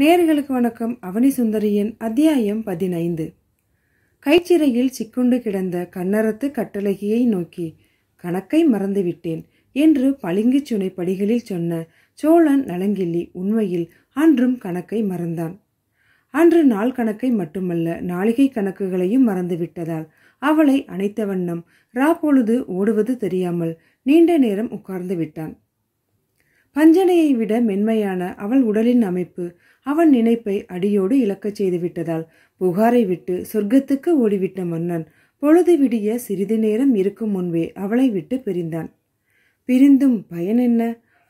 நேர்களுக்கு வணக்கம் அவனி சுந்தரியின் அத்தியாயம் பதினைந்து கைச்சிறையில் சிக்குண்டு கிடந்த கண்ணரத்து கட்டளகியை நோக்கி கணக்கை மறந்துவிட்டேன் என்று பளிங்கு சுனை படிகளில் சொன்ன சோழன் நலங்கிள்ளி உண்மையில் அன்றும் கணக்கை மறந்தான் அன்று நாள் கணக்கை மட்டுமல்ல நாளிகை கணக்குகளையும் மறந்துவிட்டதால் அவளை அணைத்த வண்ணம் ராப்பொழுது ஓடுவது தெரியாமல் நீண்ட நேரம் உட்கார்ந்து விட்டான் பஞ்சனையை விட மென்மையான அவள் உடலின் அமைப்பு அவன் நினைப்பை அடியோடு இழக்கச் செய்துவிட்டதால் புகாரை விட்டு சொர்க்கத்துக்கு ஓடிவிட்ட மன்னன் பொழுது விடிய சிறிது நேரம் இருக்கும் முன்பே அவளை விட்டு பிரிந்தான் பிரிந்தும் பயன் என்ன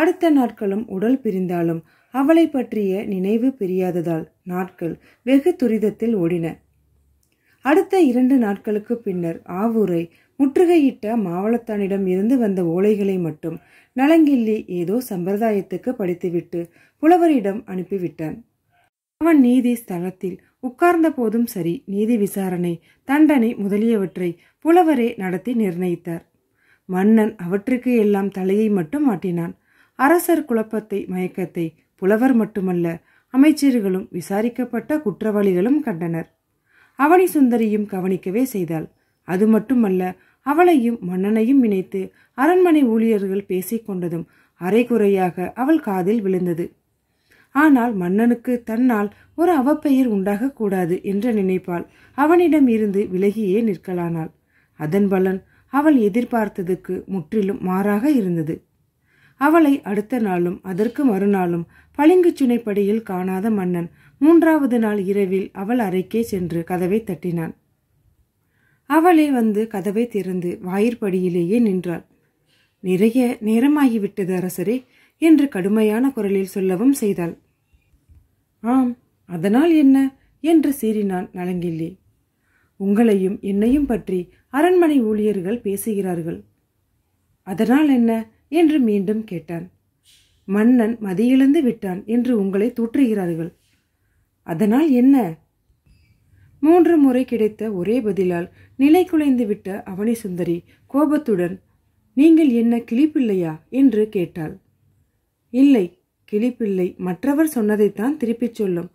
அடுத்த நாட்களும் உடல் பிரிந்தாலும் அவளை பற்றிய நினைவு பிரியாததால் நாட்கள் வெகு துரிதத்தில் ஓடின அடுத்த இரண்டு நாட்களுக்கு பின்னர் ஆவூரை முற்றுகையிட்ட மாவளத்தானிடம் இருந்து வந்த ஓலைகளை மட்டும் நலங்கில்லி ஏதோ சம்பிரதாயத்துக்கு படித்துவிட்டு புலவரிடம் அனுப்பிவிட்டான் அவன் நீதி ஸ்தலத்தில் உட்கார்ந்த போதும் சரி நீதி விசாரணை தண்டனை முதலியவற்றை புலவரே நடத்தி நிர்ணயித்தார் மன்னன் அவற்றுக்கு எல்லாம் தலையை மட்டும் மாட்டினான் அரசர் குழப்பத்தை மயக்கத்தை புலவர் மட்டுமல்ல அமைச்சர்களும் விசாரிக்கப்பட்ட குற்றவாளிகளும் கண்டனர் அவனி சுந்தரியும் கவனிக்கவே செய்தாள் அது மட்டுமல்ல அவளையும் மன்னனையும் இணைத்து அரண்மனை ஊழியர்கள் பேசிக்கொண்டதும் அரைகுறையாக அவள் காதில் விழுந்தது ஆனால் மன்னனுக்கு தன்னால் ஒரு அவப்பெயர் கூடாது என்ற நினைப்பால் அவனிடம் இருந்து விலகியே நிற்கலானாள் அதன் பலன் அவள் எதிர்பார்த்ததுக்கு முற்றிலும் மாறாக இருந்தது அவளை அடுத்த நாளும் அதற்கு மறுநாளும் பளிங்கு சுனைப்படியில் காணாத மன்னன் மூன்றாவது நாள் இரவில் அவள் அறைக்கே சென்று கதவை தட்டினான் அவளே வந்து கதவை திறந்து வாயிற்படியிலேயே நின்றாள் நிறைய நேரமாகிவிட்டது அரசரே என்று கடுமையான குரலில் சொல்லவும் செய்தாள் ஆம் அதனால் என்ன என்று சீறினான் நலங்கில்லி உங்களையும் என்னையும் பற்றி அரண்மனை ஊழியர்கள் பேசுகிறார்கள் அதனால் என்ன என்று மீண்டும் கேட்டான் மன்னன் மதியிழந்து விட்டான் என்று உங்களை தூற்றுகிறார்கள் அதனால் என்ன மூன்று முறை கிடைத்த ஒரே பதிலால் நிலை குலைந்து விட்ட அவனி சுந்தரி கோபத்துடன் நீங்கள் என்ன கிளிப்பிள்ளையா என்று கேட்டாள் இல்லை கிளிப்பிள்ளை மற்றவர் சொன்னதைத்தான் திருப்பிச் சொல்லும்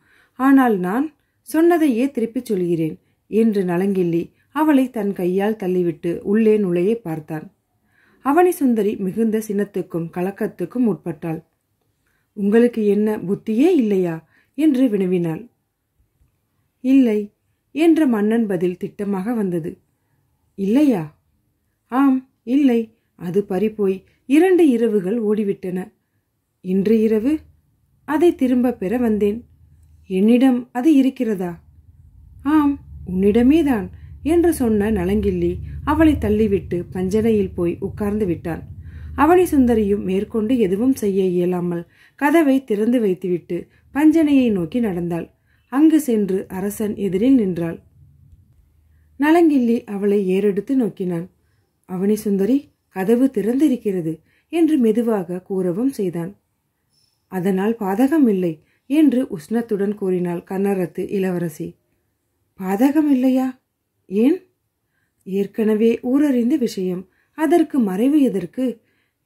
ஆனால் நான் சொன்னதையே திருப்பிச் சொல்கிறேன் என்று நலங்கிள்ளி அவளை தன் கையால் தள்ளிவிட்டு உள்ளே நுழைய பார்த்தான் அவனி சுந்தரி மிகுந்த சினத்துக்கும் கலக்கத்துக்கும் உட்பட்டாள் உங்களுக்கு என்ன புத்தியே இல்லையா என்று வினவினாள் இல்லை என்ற மன்னன் பதில் திட்டமாக வந்தது இல்லையா ஆம் இல்லை அது பறிப்போய் இரண்டு இரவுகள் ஓடிவிட்டன இன்று இரவு அதை திரும்ப பெற வந்தேன் என்னிடம் அது இருக்கிறதா ஆம் உன்னிடமேதான் என்று சொன்ன நலங்கிள்ளி அவளை தள்ளிவிட்டு பஞ்சனையில் போய் உட்கார்ந்து விட்டான் அவனி சுந்தரியும் மேற்கொண்டு எதுவும் செய்ய இயலாமல் கதவை திறந்து வைத்துவிட்டு பஞ்சனையை நோக்கி நடந்தாள் அங்கு சென்று அரசன் எதிரில் நின்றாள் நலங்கில்லி அவளை ஏறெடுத்து நோக்கினான் அவனி சுந்தரி கதவு திறந்திருக்கிறது என்று மெதுவாக கூறவும் செய்தான் அதனால் பாதகம் இல்லை என்று உஷ்ணத்துடன் கூறினாள் கண்ணரத்து இளவரசி பாதகம் இல்லையா ஏன் ஏற்கனவே ஊரறிந்த விஷயம் அதற்கு மறைவு எதற்கு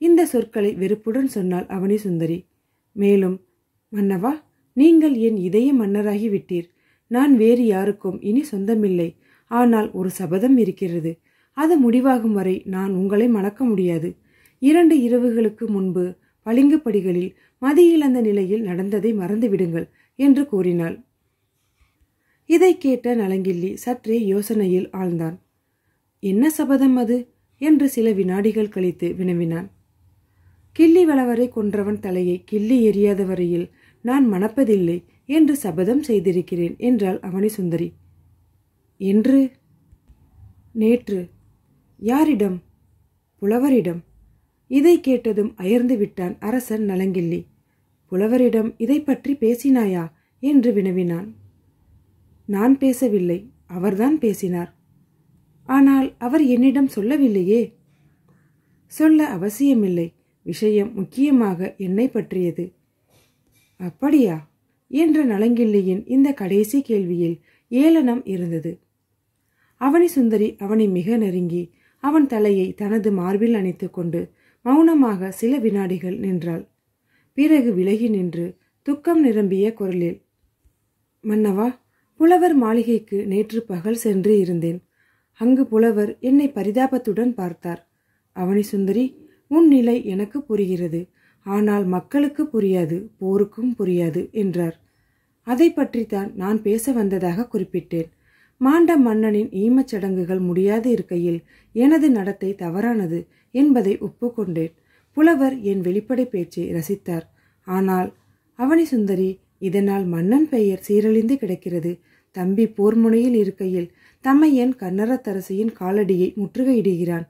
இந்த சொற்களை வெறுப்புடன் சொன்னாள் அவனி சுந்தரி மேலும் மன்னவா நீங்கள் என் இதய மன்னராகி விட்டீர் நான் வேறு யாருக்கும் இனி சொந்தமில்லை ஆனால் ஒரு சபதம் இருக்கிறது அது முடிவாகும் வரை நான் உங்களை மணக்க முடியாது இரண்டு இரவுகளுக்கு முன்பு பளிங்கு படிகளில் மதியிழந்த நிலையில் நடந்ததை மறந்துவிடுங்கள் என்று கூறினாள் இதை கேட்ட நலங்கில்லி சற்றே யோசனையில் ஆழ்ந்தான் என்ன சபதம் அது என்று சில வினாடிகள் கழித்து வினவினான் கிள்ளி வளவரை கொன்றவன் தலையை கிள்ளி எரியாத வரையில் நான் மணப்பதில்லை என்று சபதம் செய்திருக்கிறேன் என்றாள் அவனி சுந்தரி என்று நேற்று யாரிடம் புலவரிடம் இதை கேட்டதும் அயர்ந்து விட்டான் அரசன் நலங்கில்லி புலவரிடம் இதை பற்றி பேசினாயா என்று வினவினான் நான் பேசவில்லை அவர்தான் பேசினார் ஆனால் அவர் என்னிடம் சொல்லவில்லையே சொல்ல அவசியமில்லை விஷயம் முக்கியமாக என்னை பற்றியது அப்படியா என்ற நலங்கிள்ளியின் இந்த கடைசி கேள்வியில் ஏளனம் இருந்தது அவனி சுந்தரி அவனை மிக நெருங்கி அவன் தலையை தனது மார்பில் அணைத்து கொண்டு மௌனமாக சில வினாடிகள் நின்றாள் பிறகு விலகி நின்று துக்கம் நிரம்பிய குரலில் மன்னவா புலவர் மாளிகைக்கு நேற்று பகல் சென்று இருந்தேன் அங்கு புலவர் என்னை பரிதாபத்துடன் பார்த்தார் அவனி சுந்தரி உன் நிலை எனக்கு புரிகிறது ஆனால் மக்களுக்கு புரியாது போருக்கும் புரியாது என்றார் அதை பற்றித்தான் நான் பேச வந்ததாக குறிப்பிட்டேன் மாண்ட மன்னனின் ஈமச் சடங்குகள் முடியாது இருக்கையில் எனது நடத்தை தவறானது என்பதை ஒப்புக்கொண்டேன் புலவர் என் வெளிப்படை பேச்சை ரசித்தார் ஆனால் அவனி சுந்தரி இதனால் மன்னன் பெயர் சீரழிந்து கிடக்கிறது தம்பி போர்முனையில் இருக்கையில் தம்மையன் கன்னரத்தரசியின் காலடியை முற்றுகையிடுகிறான்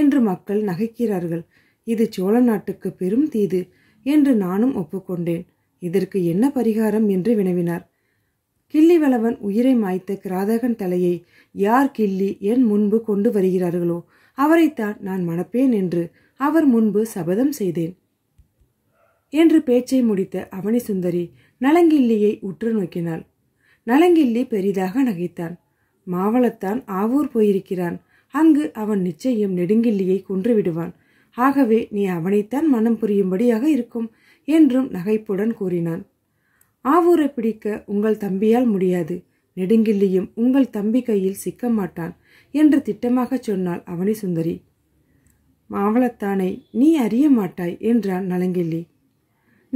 என்று மக்கள் நகைக்கிறார்கள் இது சோழ நாட்டுக்கு பெரும் தீது என்று நானும் ஒப்புக்கொண்டேன் இதற்கு என்ன பரிகாரம் என்று வினவினார் கிள்ளிவளவன் உயிரை மாய்த்த கிராதகன் தலையை யார் கிள்ளி என் முன்பு கொண்டு வருகிறார்களோ அவரைத்தான் நான் மணப்பேன் என்று அவர் முன்பு சபதம் செய்தேன் என்று பேச்சை முடித்த அவனி சுந்தரி நலங்கில்லியை உற்று நோக்கினாள் நலங்கில்லி பெரிதாக நகைத்தான் மாவளத்தான் ஆவூர் போயிருக்கிறான் அங்கு அவன் நிச்சயம் நெடுங்கில்லியை கொன்று விடுவான் ஆகவே நீ அவனைத்தான் மனம் புரியும்படியாக இருக்கும் என்றும் நகைப்புடன் கூறினான் ஆவூரை பிடிக்க உங்கள் தம்பியால் முடியாது நெடுங்கில்லியும் உங்கள் தம்பி கையில் சிக்க மாட்டான் என்று திட்டமாக சொன்னாள் அவனி சுந்தரி மாவளத்தானை நீ அறிய மாட்டாய் என்றான் நலங்கில்லி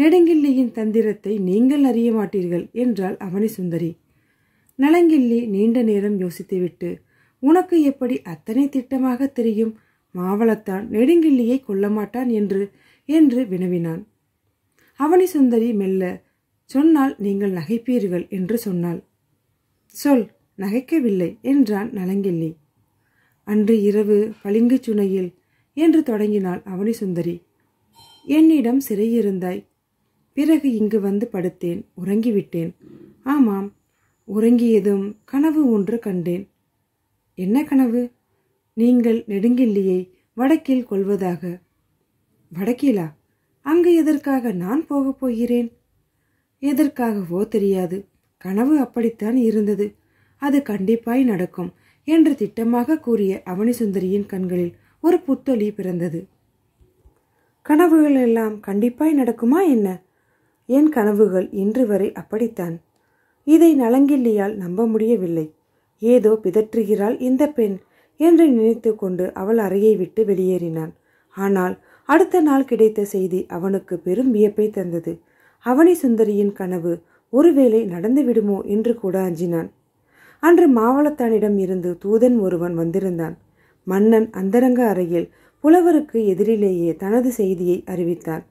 நெடுங்கில்லியின் தந்திரத்தை நீங்கள் அறிய மாட்டீர்கள் என்றாள் அவனி சுந்தரி நலங்கில்லி நீண்ட நேரம் யோசித்துவிட்டு உனக்கு எப்படி அத்தனை திட்டமாக தெரியும் மாவளத்தான் நெடுங்கிள்ளியை கொல்ல மாட்டான் என்று என்று வினவினான் அவனி சுந்தரி மெல்ல சொன்னால் நீங்கள் நகைப்பீர்கள் என்று சொன்னாள் சொல் நகைக்கவில்லை என்றான் நலங்கிள்ளி அன்று இரவு பளிங்கு சுனையில் என்று தொடங்கினாள் அவனி சுந்தரி என்னிடம் சிறையிருந்தாய் பிறகு இங்கு வந்து படுத்தேன் உறங்கிவிட்டேன் ஆமாம் உறங்கியதும் கனவு ஒன்று கண்டேன் என்ன கனவு நீங்கள் நெடுங்கில்லியை வடக்கில் கொள்வதாக வடக்கிலா அங்கு எதற்காக நான் போகப் போகிறேன் எதற்காகவோ தெரியாது கனவு அப்படித்தான் இருந்தது அது கண்டிப்பாய் நடக்கும் என்று திட்டமாக கூறிய அவனி சுந்தரியின் கண்களில் ஒரு புத்தொளி பிறந்தது கனவுகள் எல்லாம் கண்டிப்பாய் நடக்குமா என்ன என் கனவுகள் இன்று வரை அப்படித்தான் இதை நலங்கில்லியால் நம்ப முடியவில்லை ஏதோ பிதற்றுகிறாள் இந்த பெண் என்று நினைத்து கொண்டு அவள் அறையை விட்டு வெளியேறினான் ஆனால் அடுத்த நாள் கிடைத்த செய்தி அவனுக்கு பெரும் வியப்பை தந்தது அவனி சுந்தரியின் கனவு ஒருவேளை நடந்து விடுமோ என்று கூட அஞ்சினான் அன்று மாவளத்தானிடம் இருந்து தூதன் ஒருவன் வந்திருந்தான் மன்னன் அந்தரங்க அறையில் புலவருக்கு எதிரிலேயே தனது செய்தியை அறிவித்தான்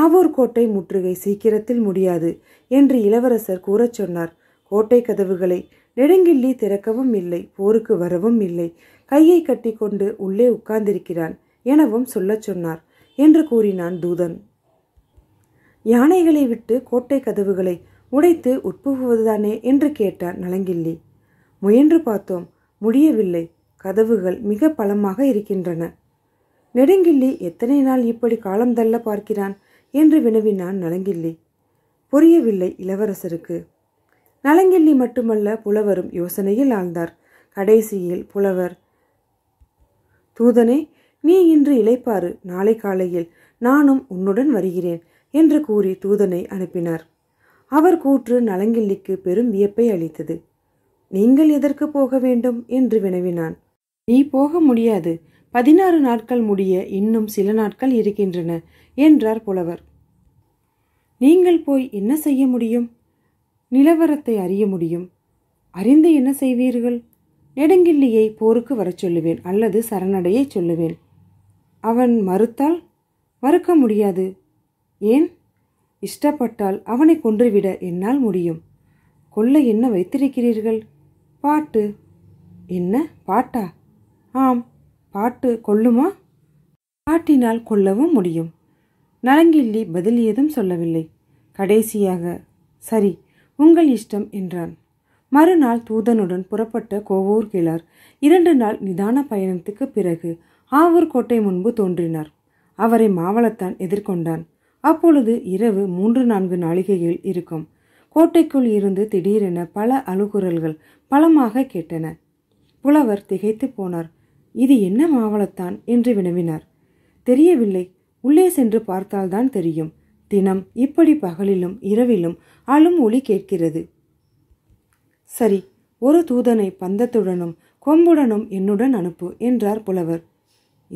ஆவூர் கோட்டை முற்றுகை சீக்கிரத்தில் முடியாது என்று இளவரசர் கூறச் சொன்னார் கோட்டை கதவுகளை நெடுங்கில்லி திறக்கவும் இல்லை போருக்கு வரவும் இல்லை கையை கட்டி கொண்டு உள்ளே உட்கார்ந்திருக்கிறான் எனவும் சொல்லச் சொன்னார் என்று கூறினான் தூதன் யானைகளை விட்டு கோட்டை கதவுகளை உடைத்து உட்புகுவதுதானே என்று கேட்டார் நலங்கில்லி முயன்று பார்த்தோம் முடியவில்லை கதவுகள் மிக பலமாக இருக்கின்றன நெடுங்கில்லி எத்தனை நாள் இப்படி காலம் தள்ள பார்க்கிறான் என்று வினவினான் நலங்கில்லி புரியவில்லை இளவரசருக்கு நலங்கிள்ளி மட்டுமல்ல புலவரும் யோசனையில் ஆழ்ந்தார் கடைசியில் புலவர் தூதனே நீ இன்று இழைப்பாறு நாளை காலையில் நானும் உன்னுடன் வருகிறேன் என்று கூறி தூதனை அனுப்பினார் அவர் கூற்று நலங்கிள்ளிக்கு பெரும் வியப்பை அளித்தது நீங்கள் எதற்கு போக வேண்டும் என்று வினவினான் நீ போக முடியாது பதினாறு நாட்கள் முடிய இன்னும் சில நாட்கள் இருக்கின்றன என்றார் புலவர் நீங்கள் போய் என்ன செய்ய முடியும் நிலவரத்தை அறிய முடியும் அறிந்து என்ன செய்வீர்கள் நெடுங்கிள்ளியை போருக்கு வரச் சொல்லுவேன் அல்லது சரணடையை சொல்லுவேன் அவன் மறுத்தால் மறுக்க முடியாது ஏன் இஷ்டப்பட்டால் அவனை கொன்றுவிட என்னால் முடியும் கொல்ல என்ன வைத்திருக்கிறீர்கள் பாட்டு என்ன பாட்டா ஆம் பாட்டு கொல்லுமா பாட்டினால் கொல்லவும் முடியும் நலங்கில்லி பதில் ஏதும் சொல்லவில்லை கடைசியாக சரி உங்கள் இஷ்டம் என்றான் மறுநாள் தூதனுடன் புறப்பட்ட கோவூர் கிளர் இரண்டு நாள் நிதான பயணத்துக்கு பிறகு ஆவூர் கோட்டை முன்பு தோன்றினார் அவரை மாவளத்தான் எதிர்கொண்டான் அப்பொழுது இரவு மூன்று நான்கு நாளிகைகள் இருக்கும் கோட்டைக்குள் இருந்து திடீரென பல அலுகுரல்கள் பலமாக கேட்டன புலவர் திகைத்து போனார் இது என்ன மாவளத்தான் என்று வினவினார் தெரியவில்லை உள்ளே சென்று பார்த்தால்தான் தெரியும் தினம் இப்படி பகலிலும் இரவிலும் அழும் ஒளி கேட்கிறது சரி ஒரு தூதனை பந்தத்துடனும் கொம்புடனும் என்னுடன் அனுப்பு என்றார் புலவர்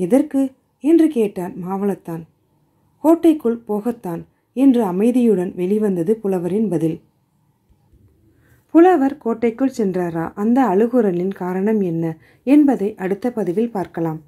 எதற்கு என்று கேட்டான் மாவளத்தான் கோட்டைக்குள் போகத்தான் என்று அமைதியுடன் வெளிவந்தது புலவரின் பதில் புலவர் கோட்டைக்குள் சென்றாரா அந்த அழுகுரலின் காரணம் என்ன என்பதை அடுத்த பதிவில் பார்க்கலாம்